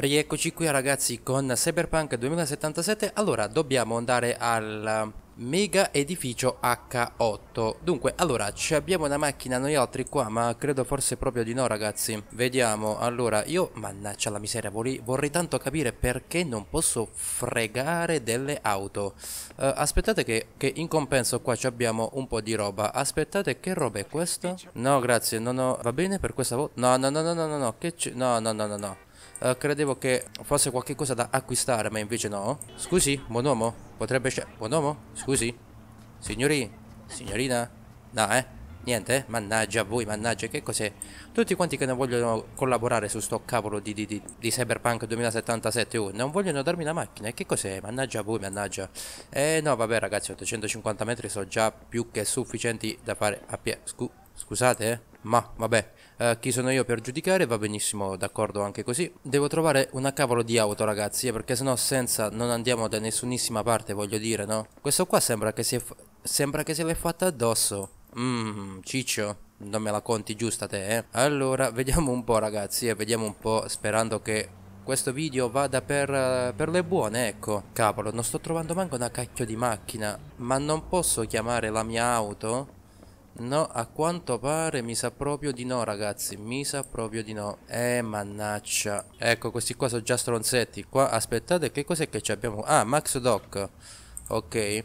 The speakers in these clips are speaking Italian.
Rieccoci qui ragazzi con Cyberpunk 2077 Allora dobbiamo andare al mega edificio H8 Dunque allora ci abbiamo una macchina noi altri qua ma credo forse proprio di no ragazzi Vediamo allora io mannaggia la miseria vorrei, vorrei tanto capire perché non posso fregare delle auto uh, Aspettate che, che, in compenso qua abbiamo un po' di roba Aspettate che roba è questa? No grazie no no va bene per questa volta No no no no no no no che ci... no no no no no Uh, credevo che fosse qualcosa da acquistare, ma invece no. Scusi, buon uomo? Potrebbe scegliere... Buon uomo? Scusi? Signori? Signorina? No, eh? Niente? Mannaggia voi, mannaggia, che cos'è? Tutti quanti che non vogliono collaborare su sto cavolo di, di, di, di Cyberpunk 2077 oh, non vogliono darmi una macchina, che cos'è? Mannaggia voi, mannaggia. Eh no, vabbè ragazzi, 850 metri sono già più che sufficienti da fare a piedi. Scusa. Scusate, eh? ma vabbè. Uh, chi sono io per giudicare va benissimo, d'accordo anche così. Devo trovare una cavolo di auto, ragazzi, eh, perché sennò senza non andiamo da nessunissima parte, voglio dire, no? Questo qua sembra che si è sembra che se l'è fatta addosso. Mmm, ciccio. Non me la conti giusta te, eh? Allora, vediamo un po', ragazzi, e vediamo un po', sperando che questo video vada per, per, le buone, ecco. Cavolo, non sto trovando manco una cacchio di macchina. Ma non posso chiamare la mia auto? No, a quanto pare mi sa proprio di no ragazzi, mi sa proprio di no. Eh mannaccia. Ecco, questi qua sono già stronzetti. Qua aspettate, che cos'è che abbiamo? Ah, Max Doc. Ok.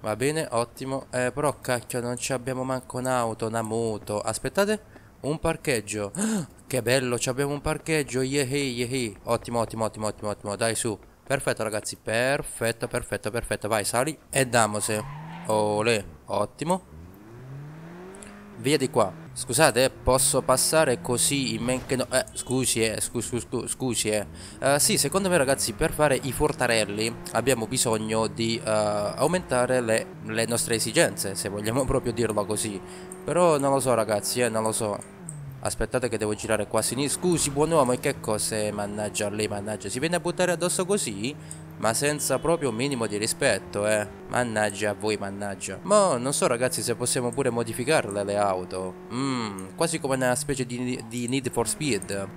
Va bene, ottimo. Eh, però cacchio, non ci abbiamo manco un'auto, una moto. Aspettate, un parcheggio. che bello, ci abbiamo un parcheggio. Yehi, yehi. Ottimo, ottimo, ottimo, ottimo, ottimo. Dai su. Perfetto ragazzi, perfetto, perfetto, perfetto. Vai, sali e damose. Ole, ottimo. Via di qua. Scusate, eh, posso passare così in men che no... Eh, scusi, eh, scusi, scusi, scu scusi, eh. Uh, sì, secondo me ragazzi, per fare i fortarelli abbiamo bisogno di uh, aumentare le, le, nostre esigenze, se vogliamo proprio dirlo così. Però non lo so ragazzi, eh, non lo so. Aspettate che devo girare qua a sinistra. Scusi, buon uomo, e che cos'è? Mannaggia lei, mannaggia. Si viene a buttare addosso così? ma senza proprio un minimo di rispetto, eh. Mannaggia a voi, mannaggia. Ma non so ragazzi se possiamo pure modificarle le auto. Mmm, quasi come una specie di, di Need for Speed.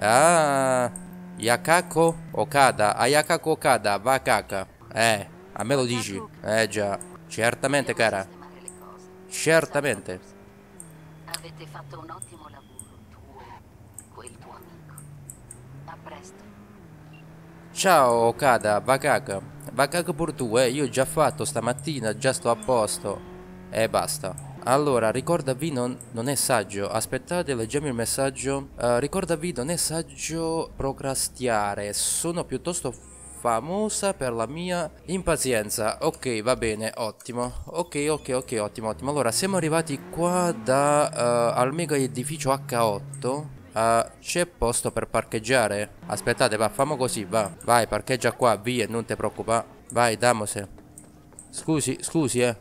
Ah, Yakako Okada, Ayakako Okada, va caca. Eh, a me lo dici. Eh già, certamente cara. Certamente. Avete fatto un ottimo lavoro. Ciao Okada, Vakak. Vakak pur tu, eh, io ho già fatto stamattina, già sto a posto. E basta. Allora, ricordavi non, non, è saggio, aspettate, leggiamo il messaggio. Uh, eh, ricordavi non è saggio procrastiare, sono piuttosto famosa per la mia impazienza. Ok, va bene, ottimo. Ok, ok, ok, ottimo, ottimo. Allora, siamo arrivati qua da, uh, al mega edificio H8. Uh, c'è posto per parcheggiare? Aspettate, va, famo così, va. Vai, parcheggia qua, via, non ti preoccupa. Vai, damose. Scusi, scusi, eh.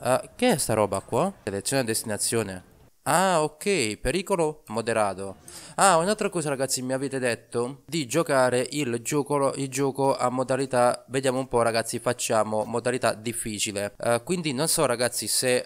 Uh, che è sta roba qua? Selezione destinazione. Ah, ok, pericolo moderato. Ah, un'altra cosa ragazzi, mi avete detto di giocare il gioco, il gioco a modalità, vediamo un po' ragazzi, facciamo modalità difficile. Uh, quindi non so ragazzi se...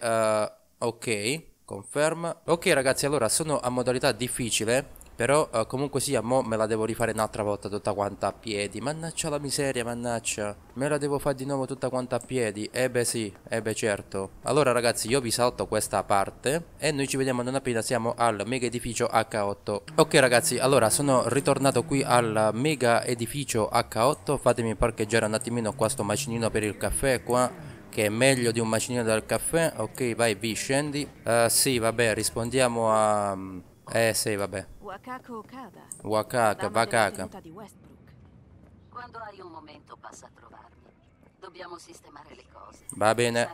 ok, Conferma. Ok ragazzi, allora sono a modalità difficile. Però eh, comunque sia, mo me la devo rifare un'altra volta tutta quanta a piedi. Mannaccia la miseria, mannaccia. Me la devo fare di nuovo tutta quanta a piedi. Eh beh sì, eh beh certo. Allora ragazzi, io vi salto questa parte. E noi ci vediamo non appena siamo al mega edificio H8. Ok ragazzi, allora sono ritornato qui al mega edificio H8. Fatemi parcheggiare un attimino qua sto macinino per il caffè qua che è meglio di un macinino dal caffè, ok vai vi scendi, uh, sì vabbè rispondiamo a... eh sì vabbè Wakaka, Wakaka Quando hai un momento passa a trovarmi, dobbiamo sistemare le cose Va bene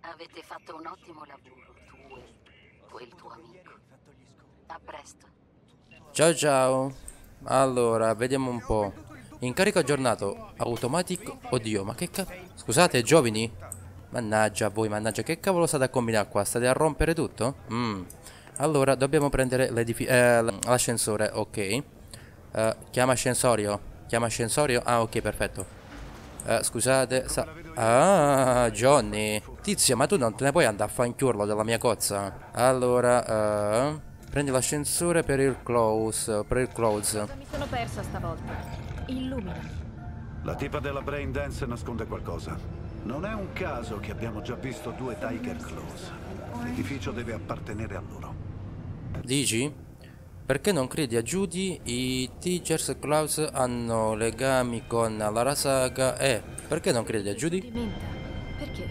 avete fatto un ottimo lavoro, tu e quel tuo amico A presto Ciao ciao Allora, vediamo un po' Incarico aggiornato. Automatic Oddio, ma che cavolo. Scusate, giovani? Mannaggia voi, mannaggia, che cavolo state a combinare qua? State a rompere tutto? Mmm. Allora, dobbiamo prendere eh, l'ascensore, eh, ok. Uh, chiama ascensorio. Chiama ascensorio? Ah, ok, perfetto. Uh, scusate, Ah, Johnny. Tizio, ma tu non te ne puoi andare a fanchiurlo della mia cozza? Allora, uh, prendi l'ascensore per il close, per il close. Mi sono persa stavolta. Illumina. La tipa della Brain Dance nasconde qualcosa. Non è un caso che abbiamo già visto due Tiger Claws. L'edificio deve appartenere a loro. Dici? Perché non credi a Judy? I Teachers Claws hanno legami con Lara Saga. e... Eh, perché non credi a Judy? Perché?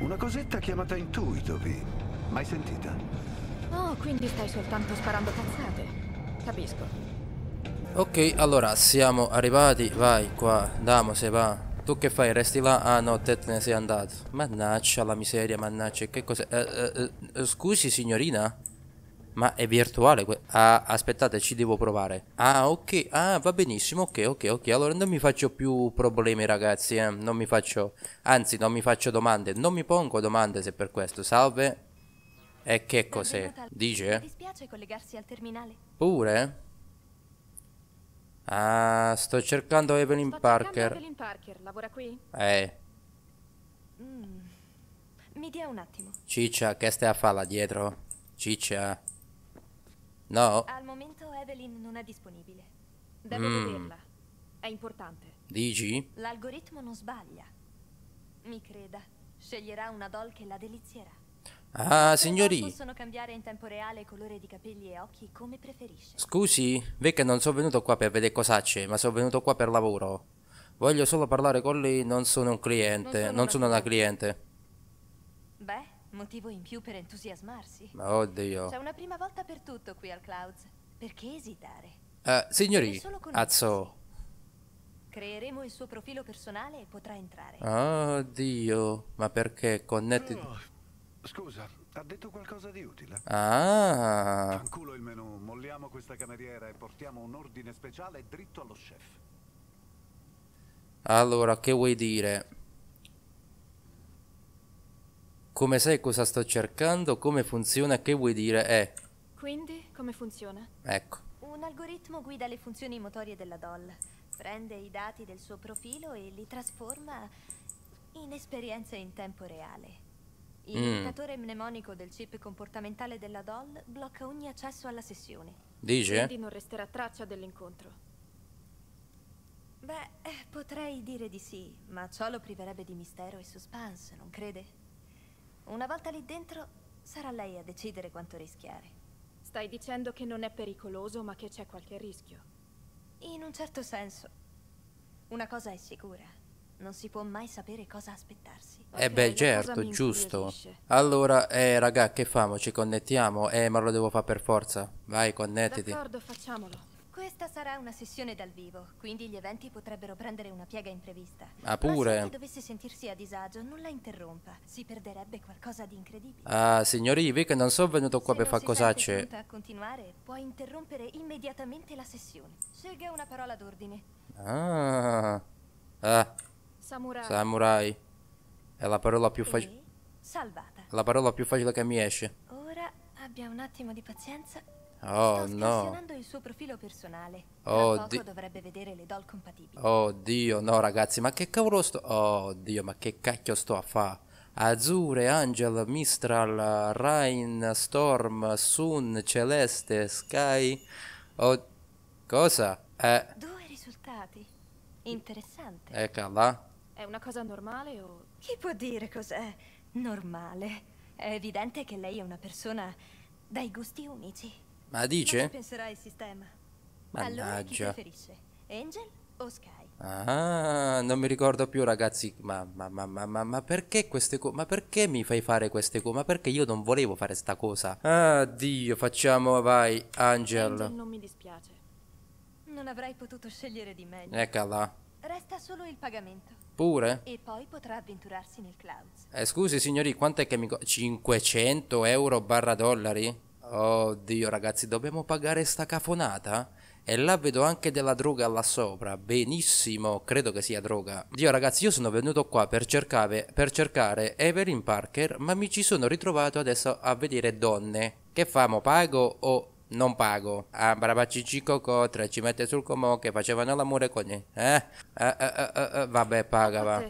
Una cosetta chiamata intuito, Vi. Mai sentita? Oh, quindi stai soltanto sparando cazzate. Capisco. Ok, allora siamo arrivati, vai qua, Damo se va. Tu che fai? Resti là? Ah no, te, ne sei andato. Mannaccia la miseria, mannaccia, che cos'è? Eh, eh, eh scusi signorina? Ma è virtuale Ah, aspettate, ci devo provare. Ah, ok, ah, va benissimo, ok, ok, ok. Allora non mi faccio più problemi ragazzi, eh. Non mi faccio... Anzi, non mi faccio domande. Non mi pongo domande se per questo. Salve. E che cos'è? Dice? Pure? Ah, sto cercando Evelyn sto Parker. Evelyn Parker, lavora qui? Eh. Mm. Mi dia un attimo. Ciccia, che stai a fare là dietro? Ciccia. No. Al momento Evelyn non è disponibile. Devo mm. vederla. È importante. Dici? L'algoritmo non sbaglia. Mi creda, sceglierà una doll che la delizierà. Ah, signori. Scusi, vecchia, non sono venuto qua per vedere cosa c'è, ma sono venuto qua per lavoro. Voglio solo parlare con lei, non sono un cliente, non sono, non sono una cliente. Beh, motivo in più per entusiasmarsi. Ma Oddio. C'è una prima volta per tutto qui al Clouds. Perché esitare? Eh, signori, azzo. Creeremo il suo profilo personale e potrà entrare. Oddio, ma perché connetti... Oh. Scusa, ha detto qualcosa di utile? Ah. Fanculo il menù, molliamo questa cameriera e portiamo un ordine speciale dritto allo chef. Allora, che vuoi dire? Come sai cosa sto cercando? Come funziona? Che vuoi dire? Eh. Quindi, come funziona? Ecco. Un algoritmo guida le funzioni motorie della doll. Prende i dati del suo profilo e li trasforma in esperienze in tempo reale. Il mm. mnemonico del chip comportamentale della doll blocca ogni accesso alla sessione. Dice? Quindi non resterà traccia dell'incontro. Beh, eh, potrei dire di sì, ma ciò lo priverebbe di mistero e suspense, non crede? Una volta lì dentro, sarà lei a decidere quanto rischiare. Stai dicendo che non è pericoloso, ma che c'è qualche rischio? In un certo senso. Una cosa è sicura. Non si può mai sapere cosa aspettarsi. eh beh, certo, giusto. Allora, eh, raga, che famo? Ci connettiamo? Eh, ma lo devo fare per forza. Vai, connettiti. D'accordo, facciamolo. Questa sarà una sessione dal vivo, quindi gli eventi potrebbero prendere una piega imprevista. Ah, pure. Ma se dovesse sentirsi a disagio, non la interrompa. Si perderebbe qualcosa di incredibile. Ah, signor Ivic, non sono venuto qua se per far cosacce. Se a continuare, può interrompere immediatamente la sessione. Scelga una parola d'ordine. Ah. Ah. Samurai. Samurai. È la parola più facile. Salvata. La parola più facile che mi esce. Ora abbia un attimo di pazienza. Oh Sto no. il suo profilo personale. Oh dio. dovrebbe vedere le doll compatibili. Oh dio, no ragazzi, ma che cavolo sto Oh dio, ma che cacchio sto a fa? Azure, Angel, Mistral, Rain, Storm, Sun, Celeste, Sky. Oh cosa? Eh. Due risultati. Interessante. Eccola. È una cosa normale o... Chi può dire cos'è normale? È evidente che lei è una persona dai gusti unici. Ma dice? Ma penserà il sistema. Mannaggia. Allora chi preferisce? Angel o Sky? Ah, non mi ricordo più ragazzi, ma, ma, ma, ma, ma perché queste cose, ma perché mi fai fare queste cose, ma perché io non volevo fare sta cosa? Ah, Dio, facciamo, vai, Angel. Angel non mi dispiace, non avrei potuto scegliere di meglio. Eccola. Resta solo il pagamento. Pure? E poi potrà avventurarsi nel clouds. Eh, scusi signori, quanto è che mi... 500 euro barra dollari? Oddio ragazzi, dobbiamo pagare sta cafonata? E là vedo anche della droga là sopra, benissimo, credo che sia droga. Dio ragazzi, io sono venuto qua per cercare, per cercare Evelyn Parker, ma mi ci sono ritrovato adesso a vedere donne. Che famo, pago o non pago. Ah, brava Barabacicico Cotre ci mette sul comò che facevano l'amore con gli... Eh? Eh, eh, eh, eh? eh vabbè, paga, va.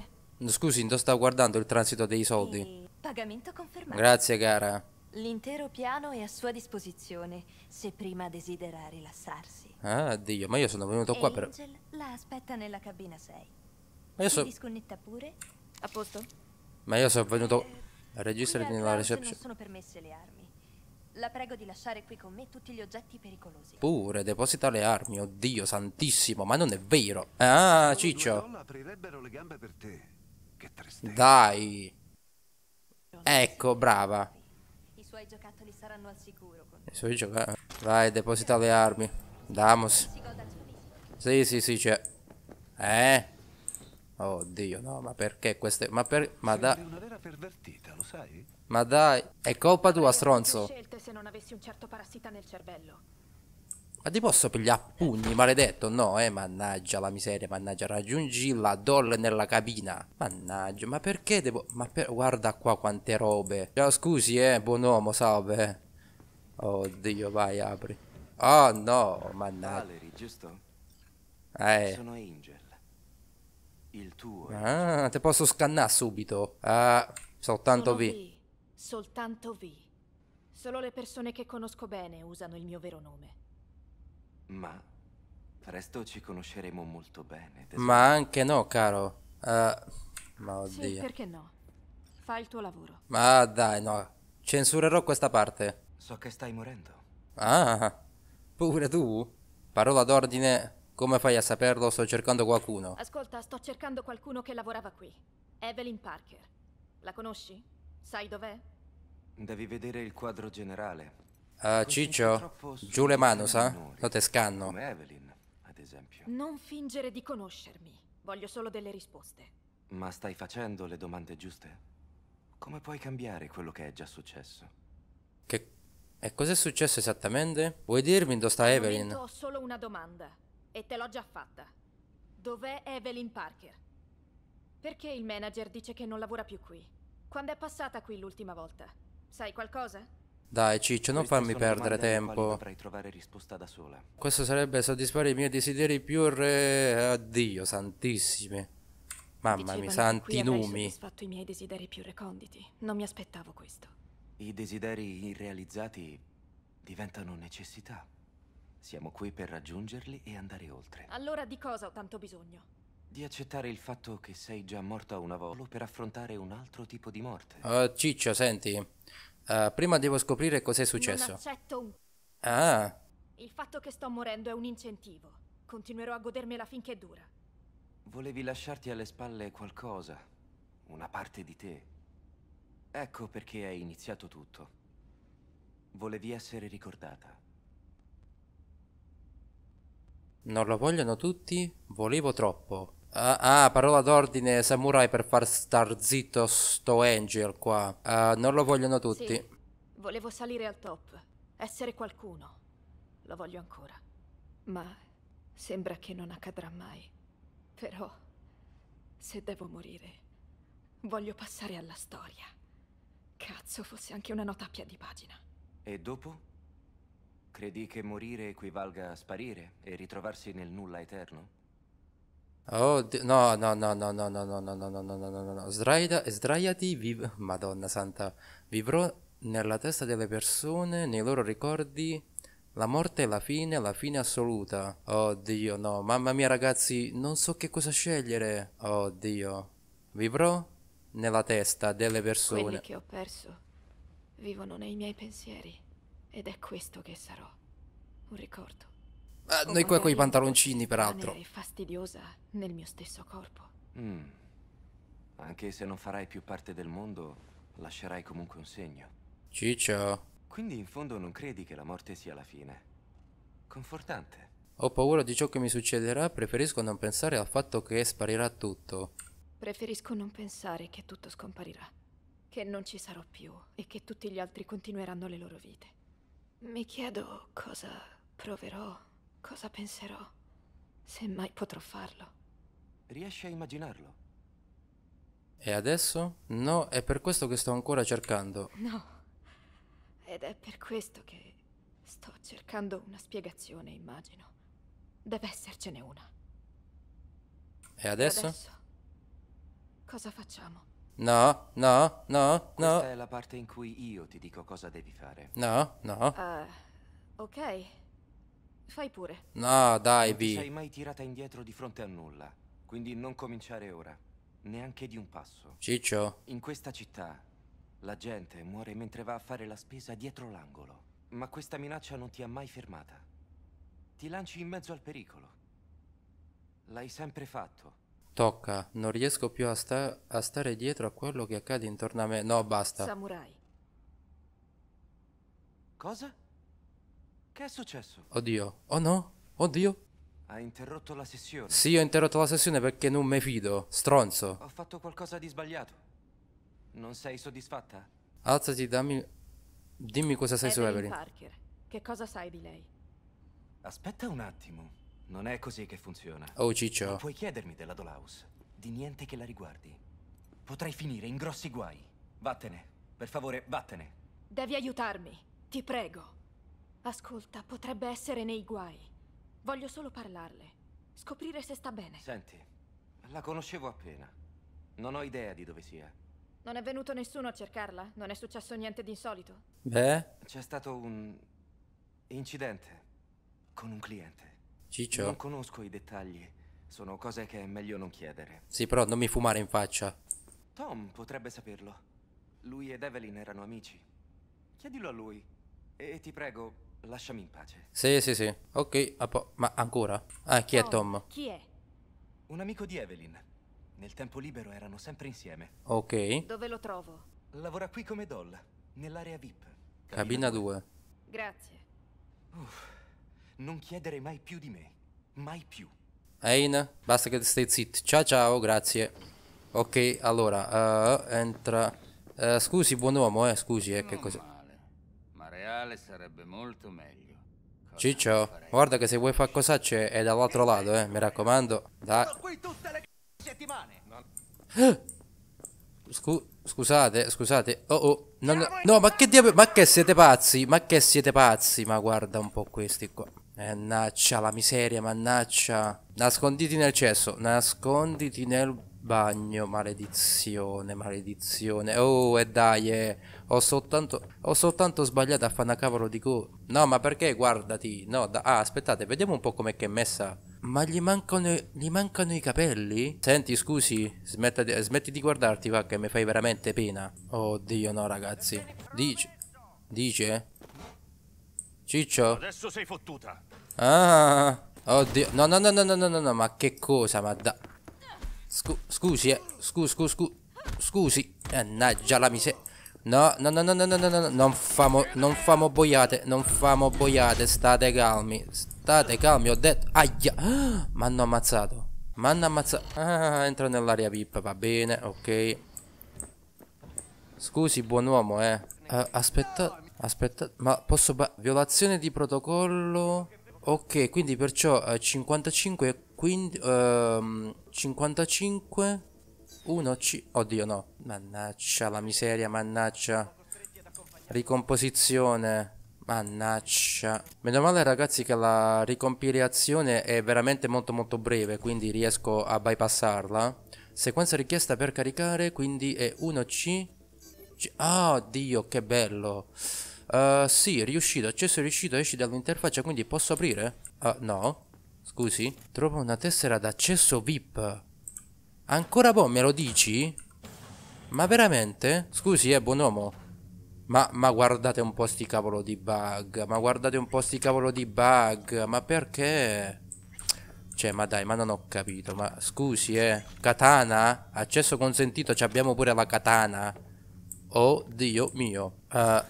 Scusi, non stavo guardando il transito dei soldi. Pagamento confermato. Grazie, cara. L'intero piano è a sua disposizione, se prima desidera rilassarsi. Ah, Dio, ma io sono venuto qua Angel la aspetta nella cabina 6. Ma io sono... disconnetta pure? A posto? Ma io sono venuto... Eh, Registrati nella reception. Non sono permesse le armi. La prego di lasciare qui con me tutti gli oggetti pericolosi. Pure, deposita le armi, oddio santissimo, ma non è vero. Ah, Ciccio. Dai. Ecco, brava. I suoi giocattoli saranno al sicuro. con I suoi giocattoli. Vai, deposita le armi. Damos. Sì, sì, sì, c'è. Eh? Oddio, no, ma perché queste... Ma per... Ma da... una vera pervertita, lo sai? Ma dai, è colpa tua, stronzo. Certo ma ti posso pigliare pugni, maledetto? No, eh, mannaggia la miseria, mannaggia, raggiungi la doll nella cabina. Mannaggia, ma perché devo... Ma per... guarda qua quante robe. Ciao, scusi, eh, buon uomo, salve. Eh. Oddio, vai, apri. Oh, no, mannaggia. Valerie, giusto? Eh. Sono Angel. Il tuo. Ah, te posso scannare subito. Ah, soltanto Sono V. Soltanto V. Solo le persone che conosco bene usano il mio vero nome. Ma presto ci conosceremo molto bene. Ma anche no, caro. Uh, ma oddio. Sì, perché no? Fai il tuo lavoro. Ma dai, no. Censurerò questa parte. So che stai morendo. Ah, pure tu? Parola d'ordine. Come fai a saperlo? Sto cercando qualcuno. Ascolta, sto cercando qualcuno che lavorava qui. Evelyn Parker. La conosci? Sai dov'è? Devi vedere il quadro generale. Ah, Ciccio, giù le mani, sa? Lo te scanno. Come Evelyn, ad esempio. Non fingere di conoscermi. Voglio solo delle risposte. Ma stai facendo le domande giuste? Come puoi cambiare quello che è già successo? Che... E cos'è successo esattamente? Vuoi dirmi dove sta Evelyn? Ho solo una domanda. E te l'ho già fatta. Dov'è Evelyn Parker? Perché il manager dice che non lavora più qui? Quando è passata qui l'ultima volta? Sai qualcosa? Dai Ciccio, non farmi perdere tempo. Questo sarebbe soddisfare i miei desideri più re... Addio, santissime. Mamma mia, santi numi. Ho soddisfatto i miei desideri più reconditi. Non mi aspettavo questo. I desideri irrealizzati diventano necessità. Siamo qui per raggiungerli e andare oltre. Allora di cosa ho tanto bisogno? di accettare il fatto che sei già morta una volta per affrontare un altro tipo di morte. Uh, Ciccio, senti, uh, prima devo scoprire cos'è successo. Non accetto un... Ah. Il fatto che sto morendo è un incentivo. Continuerò a godermela finché dura. Volevi lasciarti alle spalle qualcosa, una parte di te. Ecco perché hai iniziato tutto. Volevi essere ricordata. Non lo vogliono tutti? Volevo troppo. Ah, ah, parola d'ordine samurai per far star zitto sto angel qua. Uh, non lo vogliono tutti. Sì, volevo salire al top, essere qualcuno. Lo voglio ancora. Ma sembra che non accadrà mai. Però, se devo morire, voglio passare alla storia. Cazzo, fosse anche una nota a piedi pagina. E dopo? Credi che morire equivalga a sparire e ritrovarsi nel nulla eterno? Oh, no, no, no, no, no, no, no, no, no, no, no, no, no, no, sdraiati, viv- madonna santa, vivrò nella testa delle persone, nei loro ricordi, la morte è la fine, la fine assoluta. Oddio, no, mamma mia ragazzi, non so che cosa scegliere. Oddio, vivrò nella testa delle persone. Quelli che ho perso vivono nei miei pensieri ed è questo che sarò, un ricordo. Eh, noi qua con i pantaloncini, peraltro. È fastidiosa nel mio stesso corpo. Mm. Anche se non farai più parte del mondo, lascerai comunque un segno. Ciccio. Quindi in fondo non credi che la morte sia la fine. Confortante. Ho paura di ciò che mi succederà, preferisco non pensare al fatto che sparirà tutto. Preferisco non pensare che tutto scomparirà, che non ci sarò più e che tutti gli altri continueranno le loro vite. Mi chiedo cosa proverò Cosa penserò? Se mai potrò farlo. Riesci a immaginarlo? E adesso? No, è per questo che sto ancora cercando. No. Ed è per questo che sto cercando una spiegazione, immagino. Deve essercene una. E adesso? adesso? Cosa facciamo? No, no, no, no. Questa è la parte in cui io ti dico cosa devi fare. No, no. Uh, ok. Fai pure. No, dai, B. Non sei mai tirata indietro di fronte a nulla. Quindi non cominciare ora. Neanche di un passo. Ciccio. In questa città la gente muore mentre va a fare la spesa dietro l'angolo. Ma questa minaccia non ti ha mai fermata. Ti lanci in mezzo al pericolo. L'hai sempre fatto. Tocca, non riesco più a, sta a stare dietro a quello che accade intorno a me. No, basta. Samurai. Cosa? Che è successo? Oddio. Oh no? Oddio. Hai interrotto la sessione. Sì, ho interrotto la sessione perché non me fido. Stronzo. Ho fatto qualcosa di sbagliato. Non sei soddisfatta? Alzati, dammi... Dimmi cosa sai su Evelyn. Parker. Che cosa sai di lei? Aspetta un attimo. Non è così che funziona. Oh, ciccio. puoi chiedermi della Dolaus. Di niente che la riguardi. Potrai finire in grossi guai. Vattene. Per favore, vattene. Devi aiutarmi. Ti prego. Ascolta, potrebbe essere nei guai. Voglio solo parlarle. Scoprire se sta bene. Senti, la conoscevo appena. Non ho idea di dove sia. Non è venuto nessuno a cercarla? Non è successo niente di insolito? Beh. C'è stato un incidente con un cliente. Ciccio. Non conosco i dettagli. Sono cose che è meglio non chiedere. Sì, però non mi fumare in faccia. Tom potrebbe saperlo. Lui ed Evelyn erano amici. Chiedilo a lui. E ti prego, Lasciami in pace. Sì, sì, sì. Ok, ma ancora? Ah, chi è oh, Tom? Chi è? Un amico di Evelyn. Nel tempo libero erano sempre insieme. Ok. Dove lo trovo? Lavora qui come doll, nell'area VIP. Cabina 2. Grazie. Uff, non chiedere mai più di me. Mai più. Ein, basta che stai zitto. Ciao ciao, grazie. Ok, allora, uh, entra... Uh, scusi, buon uomo, eh, scusi, eh, che mm. cos'è? centrale sarebbe molto meglio. Cosa Ciccio, guarda che se vuoi far c'è è dall'altro lato, eh, mi raccomando. Dai. Eh! Scu scusate, scusate. Oh oh. Non... No, ma che diavolo. Ma che siete pazzi? Ma che siete pazzi? Ma guarda un po' questi qua. Mannaccia la miseria, mannaccia. Nasconditi nel cesso, nasconditi nel bagno, maledizione, maledizione. Oh, e dai, eh. Ho soltanto, ho soltanto sbagliato a fare una cavolo di culo. No, ma perché guardati? No, da, ah, aspettate, vediamo un po' com'è che è messa. Ma gli mancano, gli mancano i capelli? Senti, scusi, smetta di, smetti di guardarti, va, che mi fai veramente pena. Oddio, no, ragazzi. Dice... Dice? Eh? Ciccio? Adesso sei fottuta. Ah, oddio. No, no, no, no, no, no, no, no, ma che cosa, ma da... Scu scusi, eh. Scusi, scusi, scusi. Scusi. Annaggia la miseria. No, no, no, no, no, no, no, no, non famo, non famo boiate, non famo boiate, state calmi, state calmi, ho detto, aia, ah, mi hanno ammazzato, mi hanno ammazzato, ah, entro nell'aria VIP, va bene, ok, scusi buon uomo, eh, uh, aspetta, aspetta, ma posso, violazione di protocollo, ok, quindi perciò uh, eh, 55, quindi, ehm, uh, 55, 1 c Oddio no. Mannaccia la miseria, mannaccia. Ricomposizione. Mannaccia. Meno male ragazzi che la ricompilazione è veramente molto molto breve, quindi riesco a bypassarla. Sequenza richiesta per caricare, quindi è 1C. Ah, oh, Dio, che bello. Uh, sì, riuscito, accesso riuscito, esci dall'interfaccia, quindi posso aprire? Uh, no. Scusi. Trovo una tessera d'accesso VIP. Ancora boh, me lo dici? Ma veramente? Scusi, eh, buon uomo. Ma, ma guardate un po' sti cavolo di bug. Ma guardate un po' sti cavolo di bug. Ma perché? Cioè, ma dai, ma non ho capito. Ma scusi, eh. Katana? Accesso consentito, ci abbiamo pure la katana. Oh, Dio mio. Uh,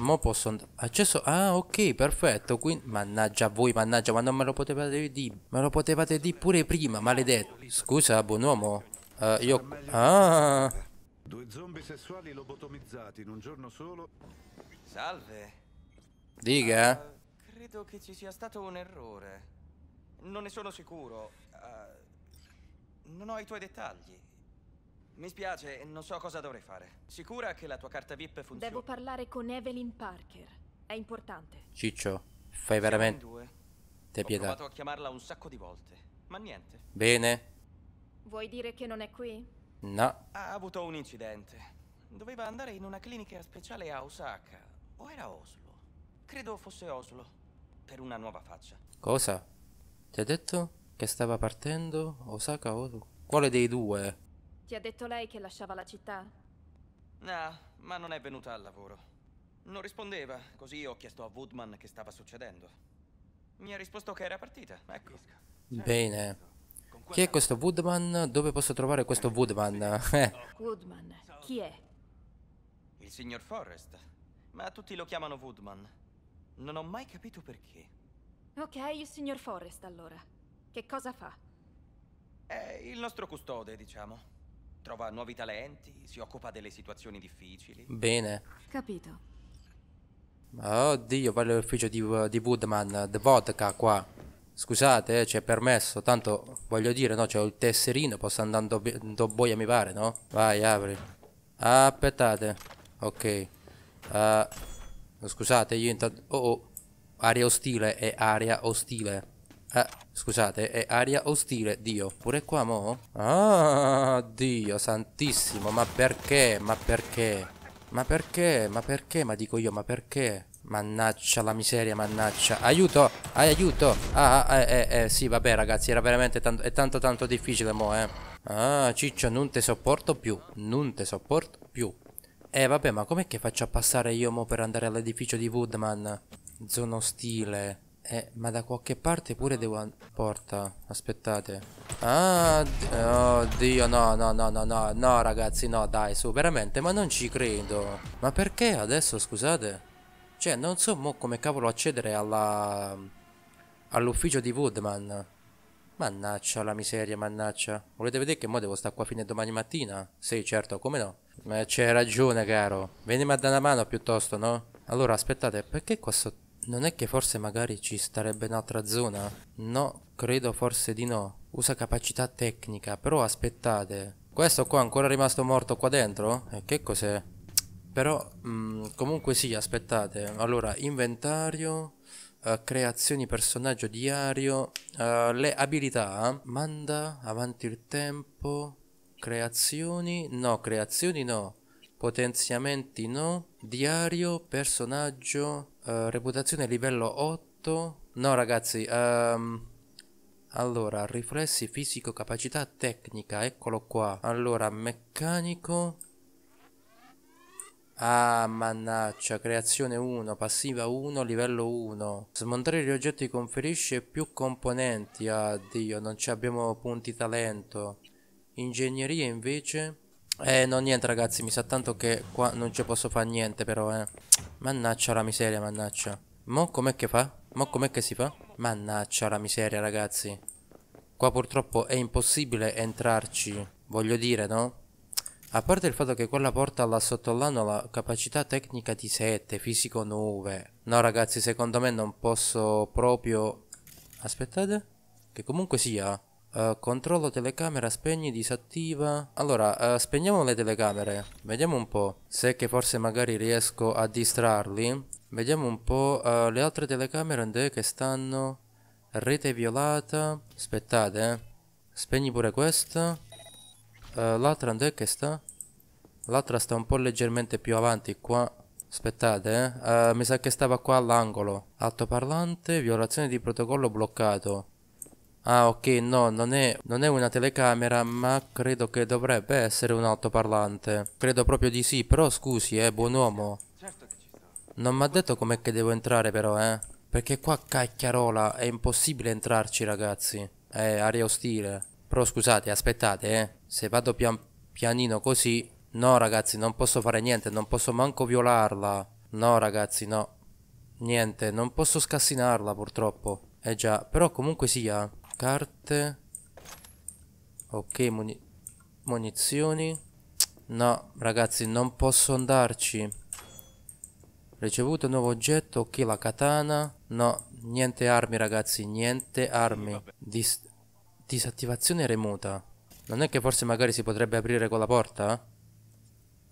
Mo posso andare. Accesso. Ah, ok, perfetto. Quindi. Mannaggia voi, mannaggia, ma non me lo potevate dire. Me lo potevate dire pure prima, maledetto. Scusa, buon uomo. Uh, eh, io. Ah. Due zombie sessuali lobotomizzati in un giorno solo. Salve. Diga. Uh, ah, credo che ci sia stato un errore. Non ne sono sicuro. Uh, non ho i tuoi dettagli. Mi spiace, non so cosa dovrei fare. Sicura che la tua carta VIP funziona? Devo parlare con Evelyn Parker. È importante. Ciccio, fai veramente... Te pietà. Ho provato a chiamarla un sacco di volte, ma niente. Bene. Vuoi dire che non è qui? No. Ha avuto un incidente. Doveva andare in una clinica speciale a Osaka. O era Oslo? Credo fosse Oslo. Per una nuova faccia. Cosa? Ti ha detto che stava partendo Osaka o Oslo? Quale dei due? Ti ha detto lei che lasciava la città? No, ah, ma non è venuta al lavoro. Non rispondeva, così ho chiesto a Woodman che stava succedendo. Mi ha risposto che era partita, ecco. Bene. Chi è questo Woodman? Dove posso trovare questo Woodman? Eh. Woodman, chi è? Il signor Forrest, ma tutti lo chiamano Woodman. Non ho mai capito perché. Ok, il signor Forrest allora. Che cosa fa? È il nostro custode, diciamo. Trova nuovi talenti, si occupa delle situazioni difficili. Bene. Capito. Oddio, vale l'ufficio di, di Woodman, The Vodka qua. Scusate, eh, ci permesso, tanto voglio dire, no, c'è il tesserino, posso andare in do boia mi pare, no? Vai, apri. aspettate. Ok. Uh, scusate, io intanto... Oh, oh. Area ostile è area ostile. Ah, scusate, è aria ostile, Dio. Pure qua, mo? Ah, Dio santissimo, ma perché? Ma perché? Ma perché? Ma perché? Ma dico io, ma perché? Mannaccia la miseria, mannaccia. Aiuto! Ah, aiuto! Ah, ah, eh, eh, eh, sì, vabbè, ragazzi, era veramente tanto, è tanto tanto difficile, mo, eh. Ah, ciccio, non te sopporto più. Non te sopporto più. Eh, vabbè, ma com'è che faccio a passare io, mo, per andare all'edificio di Woodman? Zona ostile. Eh, ma da qualche parte pure devo... Porta, aspettate. Ah, oddio, oh, no, no, no, no, no, no, ragazzi, no, dai, su, veramente, ma non ci credo. Ma perché adesso, scusate? Cioè, non so mo come cavolo accedere alla... all'ufficio di Woodman. Mannaccia la miseria, mannaccia. Volete vedere che mo devo stare qua fino a domani mattina? Sì, certo, come no? Ma eh, c'è ragione, caro. Venimi a dare una mano piuttosto, no? Allora, aspettate, perché qua sotto... Non è che forse magari ci starebbe un'altra zona? No, credo forse di no. Usa capacità tecnica, però aspettate. Questo qua è ancora rimasto morto qua dentro? E eh, che cos'è? Però, mh, mm, comunque sì, aspettate. Allora, inventario, eh, creazioni personaggio diario, eh, le abilità, manda avanti il tempo, creazioni, no, creazioni no. Potenziamenti no. Diario, personaggio, eh, reputazione livello 8. No ragazzi, um, allora, riflessi fisico, capacità tecnica, eccolo qua. Allora, meccanico. Ah, mannaggia, creazione 1, passiva 1, livello 1. Smontare gli oggetti conferisce più componenti. Ah, Dio, non ci abbiamo punti talento. Ingegneria invece. Eh, non niente ragazzi, mi sa tanto che qua non ci posso fare niente però, eh. Mannaccia la miseria, mannaccia. Mo com'è che fa? Mo com'è che si fa? Mannaccia la miseria, ragazzi. Qua purtroppo è impossibile entrarci, voglio dire, no? A parte il fatto che quella porta là sotto là ha la capacità tecnica di 7, fisico 9. No ragazzi, secondo me non posso proprio... Aspettate. Che comunque sia, eh, controllo telecamera, spegni, disattiva. Allora, uh, spegniamo le telecamere. Vediamo un po'. Se che forse magari riesco a distrarli. Vediamo un po' uh, le altre telecamere onde che stanno. Rete violata. Aspettate, eh. Spegni pure questa. l'altra onde che sta? L'altra sta un po' leggermente più avanti qua. Aspettate, eh. mi sa che stava qua all'angolo. Altoparlante, violazione di protocollo bloccato. Ah ok, no, non è, non è, una telecamera, ma credo che dovrebbe essere un altoparlante. Credo proprio di sì, però scusi, eh, buon uomo. Certo non mi ha detto com'è che devo entrare però, eh. Perché qua cacchiarola, è impossibile entrarci ragazzi. È aria ostile. Però scusate, aspettate, eh. Se vado pian pianino così... No ragazzi, non posso fare niente, non posso manco violarla. No ragazzi, no. Niente, non posso scassinarla purtroppo. Eh già, però comunque sia, carte. Ok, muni munizioni. No, ragazzi, non posso andarci. Ricevuto nuovo oggetto, ok, la katana. No, niente armi, ragazzi, niente armi. Dis disattivazione remota. Non è che forse magari si potrebbe aprire quella porta?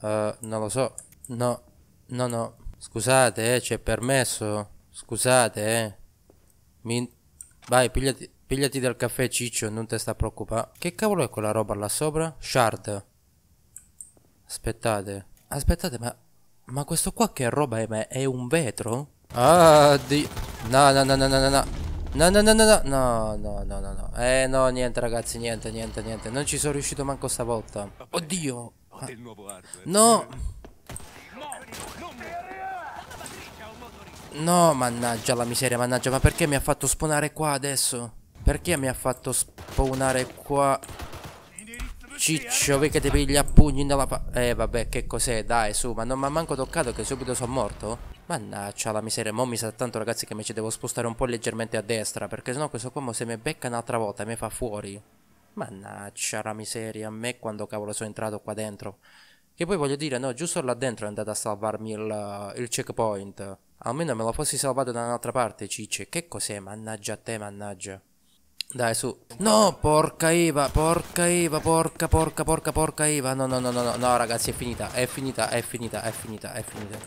Uh, non lo so. No, no, no. Scusate, eh, c'è permesso. Scusate, eh. Mi... Vai, pigliati... Pigliati del caffè ciccio, non te sta preoccupare. Che cavolo è quella roba là sopra? Shard. Aspettate. Aspettate, ma... Ma questo qua che roba è? Ma è un vetro? Ah, di... No, no, no, no, no, no. No, no, no, no, no, no, no, no, no, no. Eh, no, niente ragazzi, niente, niente, niente. Non ci sono riuscito manco stavolta. Oddio. Ah. No. No, mannaggia la miseria, mannaggia, ma perché mi ha fatto spawnare qua adesso? Perché mi ha fatto spawnare qua Ciccio, vedi che ti piglia a pugni nella fa Eh vabbè, che cos'è? Dai, su, ma non mi ha manco toccato che subito sono morto? Mannaggia la miseria, mo mi sa tanto ragazzi che mi ci devo spostare un po' leggermente a destra Perché sennò questo qua se mi becca un'altra volta mi fa fuori Mannaggia la miseria, a me quando cavolo sono entrato qua dentro Che poi voglio dire, no, giusto là dentro è andato a salvarmi il, il checkpoint Almeno me lo fossi salvato da un'altra parte, Ciccio Che cos'è? Mannaggia a te, mannaggia dai, su. No, porca Eva, porca Eva, porca, porca, porca, porca Eva. No, no, no, no, no, no, ragazzi, è finita, è finita, è finita, è finita, è finita.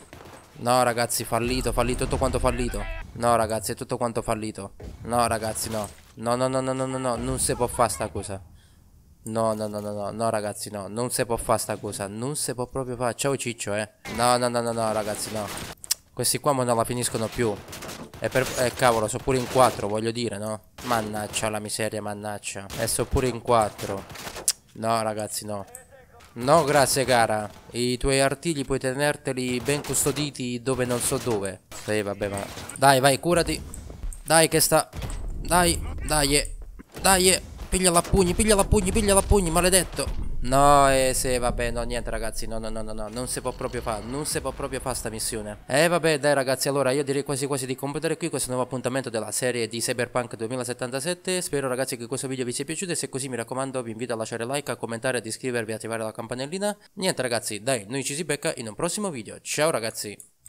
No, ragazzi, fallito, fallito, tutto quanto fallito. No, ragazzi, è tutto quanto fallito. No, ragazzi, no. No, no, no, no, no, no, no, non si può fare sta cosa. No, no, no, no, no, no, ragazzi, no. Non si può fare sta cosa, non si può proprio fare. Ciao Ciccio, eh. No, no, no, no, no, ragazzi, no. Questi qua ma non la finiscono più. E per... Eh, cavolo, sono pure in 4, voglio dire, no? Mannaccia la miseria, mannaccia. E eh, sono pure in 4. No, ragazzi, no. No, grazie, cara. I tuoi artigli puoi tenerteli ben custoditi dove non so dove. Sì, vabbè, ma... Dai, vai, curati. Dai, che sta... Dai, dai, eh. dai, eh. piglia la pugni, piglia la pugni, piglia la pugni, maledetto. No, eh, sì, vabbè, no, niente ragazzi, no, no, no, no, no, non si può proprio fare, non si può proprio fare sta missione. eh, vabbè, dai ragazzi, allora io direi quasi quasi di competere qui questo nuovo appuntamento della serie di Cyberpunk 2077. Spero ragazzi che questo video vi sia piaciuto e se così mi raccomando vi invito a lasciare like, a commentare, ad iscrivervi e attivare la campanellina. Niente ragazzi, dai, noi ci si becca in un prossimo video. Ciao ragazzi!